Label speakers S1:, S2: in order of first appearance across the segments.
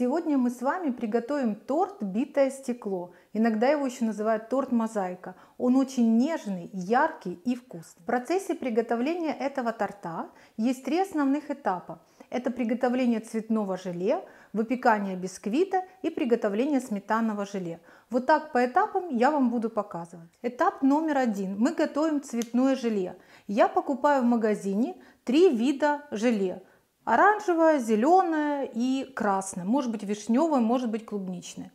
S1: Сегодня мы с вами приготовим торт «Битое стекло». Иногда его еще называют торт «Мозаика». Он очень нежный, яркий и вкусный. В процессе приготовления этого торта есть три основных этапа. Это приготовление цветного желе, выпекание бисквита и приготовление сметанного желе. Вот так по этапам я вам буду показывать. Этап номер один. Мы готовим цветное желе. Я покупаю в магазине три вида желе. Оранжевое, зеленое и красное. Может быть вишневое, может быть клубничное.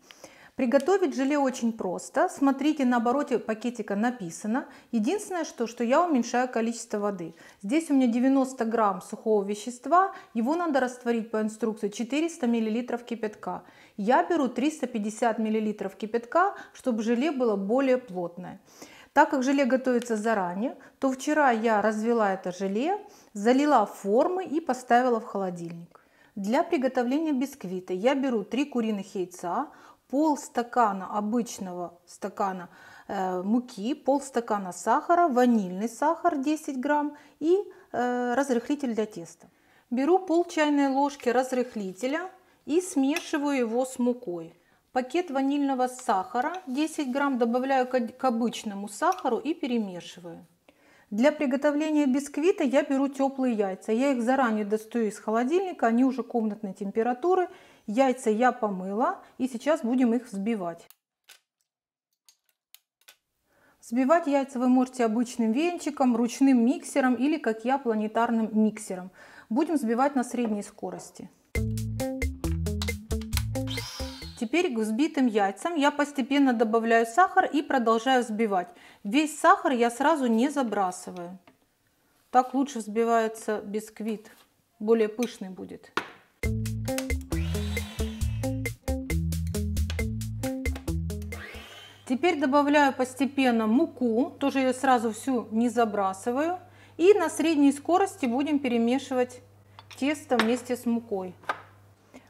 S1: Приготовить желе очень просто. Смотрите, на обороте пакетика написано. Единственное, что, что я уменьшаю количество воды. Здесь у меня 90 грамм сухого вещества. Его надо растворить по инструкции 400 миллилитров кипятка. Я беру 350 миллилитров кипятка, чтобы желе было более плотное. Так как желе готовится заранее, то вчера я развела это желе, залила формы и поставила в холодильник. Для приготовления бисквита я беру 3 куриных яйца, пол стакана обычного стакана э, муки, пол стакана сахара, ванильный сахар 10 грамм и э, разрыхлитель для теста. Беру пол чайной ложки разрыхлителя и смешиваю его с мукой пакет ванильного сахара 10 грамм добавляю к обычному сахару и перемешиваю. Для приготовления бисквита я беру теплые яйца. Я их заранее достаю из холодильника, они уже комнатной температуры. Яйца я помыла и сейчас будем их взбивать. Взбивать яйца вы можете обычным венчиком, ручным миксером или, как я, планетарным миксером. Будем взбивать на средней скорости. Теперь к взбитым яйцам я постепенно добавляю сахар и продолжаю взбивать. Весь сахар я сразу не забрасываю. Так лучше взбивается бисквит, более пышный будет. Теперь добавляю постепенно муку, тоже ее сразу всю не забрасываю. И на средней скорости будем перемешивать тесто вместе с мукой.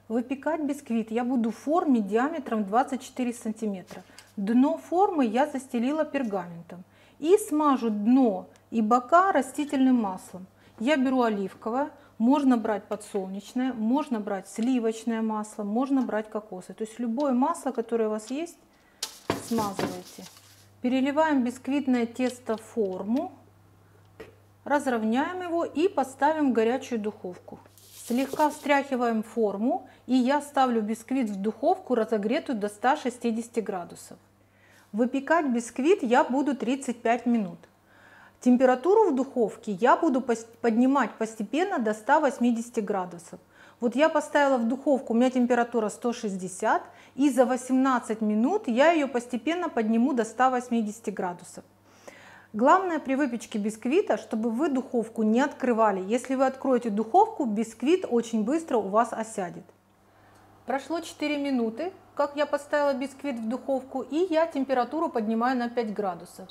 S1: Выпекать бисквит я буду в форме диаметром 24 сантиметра. Дно формы я застелила пергаментом. И смажу дно и бока растительным маслом. Я беру оливковое, можно брать подсолнечное, можно брать сливочное масло, можно брать кокосы. То есть любое масло, которое у вас есть, смазывайте. Переливаем бисквитное тесто в форму, разровняем его и поставим в горячую духовку. Слегка встряхиваем форму и я ставлю бисквит в духовку, разогретую до 160 градусов. Выпекать бисквит я буду 35 минут. Температуру в духовке я буду поднимать постепенно до 180 градусов. Вот я поставила в духовку, у меня температура 160, и за 18 минут я ее постепенно подниму до 180 градусов. Главное при выпечке бисквита, чтобы вы духовку не открывали. Если вы откроете духовку, бисквит очень быстро у вас осядет. Прошло 4 минуты, как я поставила бисквит в духовку, и я температуру поднимаю на 5 градусов.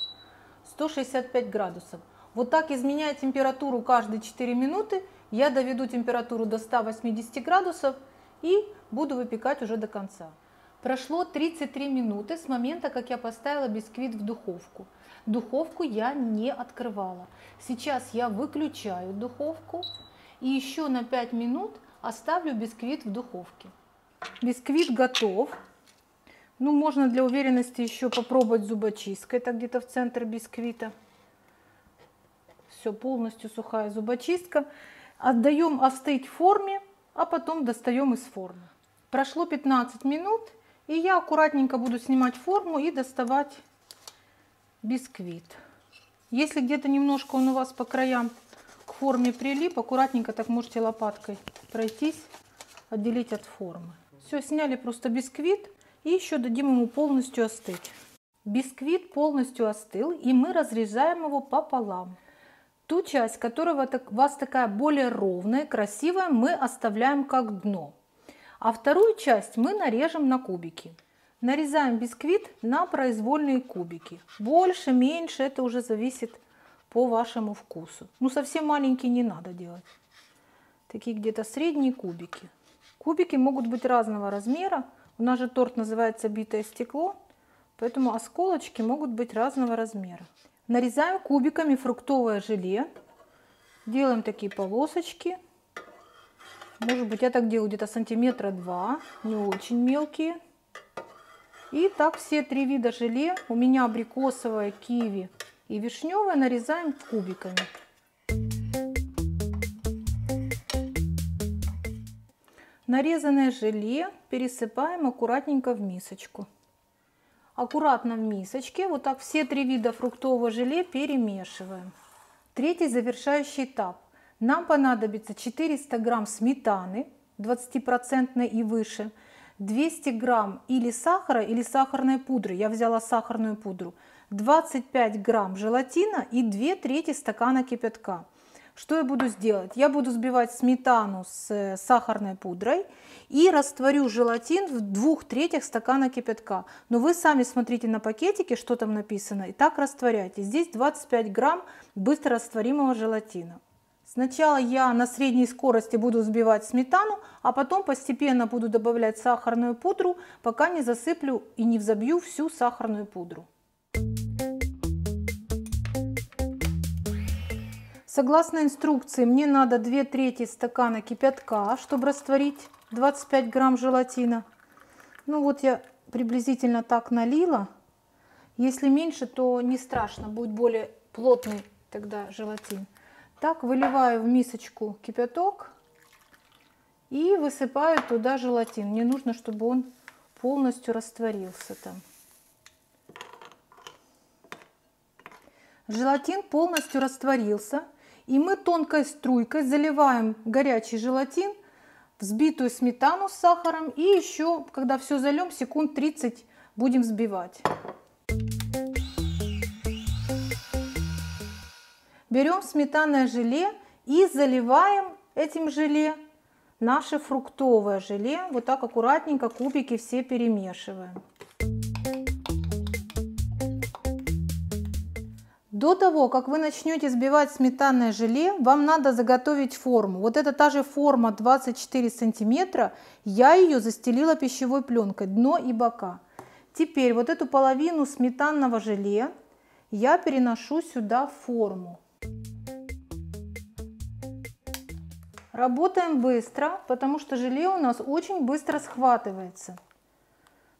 S1: 165 градусов. Вот так, изменяя температуру каждые 4 минуты, я доведу температуру до 180 градусов и буду выпекать уже до конца. Прошло 33 минуты с момента, как я поставила бисквит в духовку. Духовку я не открывала. Сейчас я выключаю духовку и еще на 5 минут оставлю бисквит в духовке. Бисквит готов. Ну, можно для уверенности еще попробовать зубочисткой. Это где-то в центр бисквита. Все, полностью сухая зубочистка. Отдаем остыть в форме, а потом достаем из формы. Прошло 15 минут, и я аккуратненько буду снимать форму и доставать бисквит. Если где-то немножко он у вас по краям к форме прилип, аккуратненько так можете лопаткой пройтись, отделить от формы. Все, сняли просто бисквит и еще дадим ему полностью остыть. Бисквит полностью остыл, и мы разрезаем его пополам. Ту часть, которая у вас такая более ровная, красивая, мы оставляем как дно. А вторую часть мы нарежем на кубики. Нарезаем бисквит на произвольные кубики. Больше, меньше, это уже зависит по вашему вкусу. Ну, совсем маленькие не надо делать. Такие где-то средние кубики. Кубики могут быть разного размера. У нас же торт называется битое стекло, поэтому осколочки могут быть разного размера. Нарезаем кубиками фруктовое желе. Делаем такие полосочки. Может быть, я так делаю где-то сантиметра два, не очень мелкие. И так все три вида желе, у меня абрикосовое, киви и вишневое, нарезаем кубиками. Нарезанное желе пересыпаем аккуратненько в мисочку. Аккуратно в мисочке вот так все три вида фруктового желе перемешиваем. Третий завершающий этап. Нам понадобится 400 грамм сметаны 20% и выше, 200 грамм или сахара, или сахарной пудры. Я взяла сахарную пудру. 25 грамм желатина и 2 трети стакана кипятка. Что я буду сделать? Я буду сбивать сметану с э, сахарной пудрой и растворю желатин в двух третьих стакана кипятка. Но вы сами смотрите на пакетике, что там написано, и так растворяйте. Здесь 25 грамм быстро растворимого желатина. Сначала я на средней скорости буду взбивать сметану, а потом постепенно буду добавлять сахарную пудру, пока не засыплю и не взобью всю сахарную пудру. Согласно инструкции, мне надо 2 трети стакана кипятка, чтобы растворить 25 грамм желатина. Ну вот я приблизительно так налила. Если меньше, то не страшно, будет более плотный тогда желатин. Так, выливаю в мисочку кипяток и высыпаю туда желатин. Мне нужно, чтобы он полностью растворился там. Желатин полностью растворился. И мы тонкой струйкой заливаем горячий желатин, взбитую сметану с сахаром и еще, когда все зальем, секунд 30 будем взбивать. Берем сметанное желе и заливаем этим желе наше фруктовое желе. Вот так аккуратненько кубики все перемешиваем. До того, как вы начнете сбивать сметанное желе, вам надо заготовить форму. Вот это та же форма 24 сантиметра, я ее застелила пищевой пленкой, дно и бока. Теперь вот эту половину сметанного желе я переношу сюда в форму. Работаем быстро, потому что желе у нас очень быстро схватывается.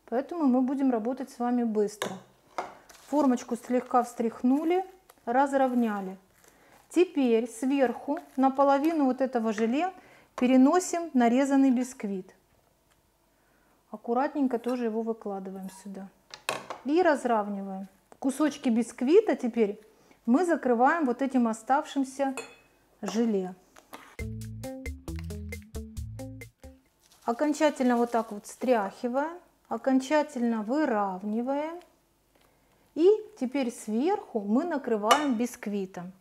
S1: Поэтому мы будем работать с вами быстро. Формочку слегка встряхнули, разровняли. Теперь сверху на половину вот этого желе переносим нарезанный бисквит. Аккуратненько тоже его выкладываем сюда. И разравниваем. Кусочки бисквита теперь мы закрываем вот этим оставшимся желе. Окончательно вот так вот стряхиваем, окончательно выравниваем. И теперь сверху мы накрываем бисквитом.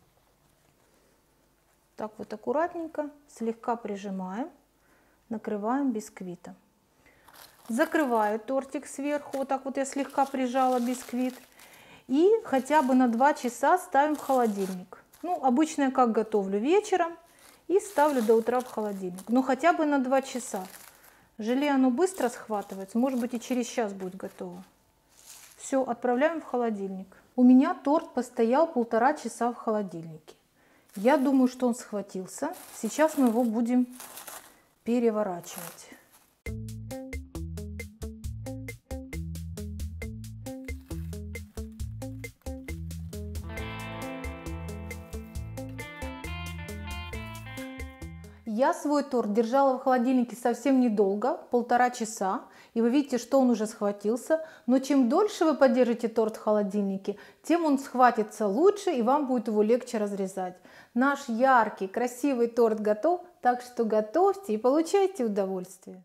S1: Так вот аккуратненько, слегка прижимаем, накрываем бисквитом. Закрываю тортик сверху, вот так вот я слегка прижала бисквит. И хотя бы на 2 часа ставим в холодильник. Ну, обычно я как готовлю вечером и ставлю до утра в холодильник. Но хотя бы на 2 часа. Желе оно быстро схватывается, может быть и через час будет готово. Все, отправляем в холодильник. У меня торт постоял полтора часа в холодильнике. Я думаю, что он схватился. Сейчас мы его будем переворачивать. Я свой торт держала в холодильнике совсем недолго, полтора часа. И вы видите, что он уже схватился. Но чем дольше вы подержите торт в холодильнике, тем он схватится лучше и вам будет его легче разрезать. Наш яркий, красивый торт готов, так что готовьте и получайте удовольствие.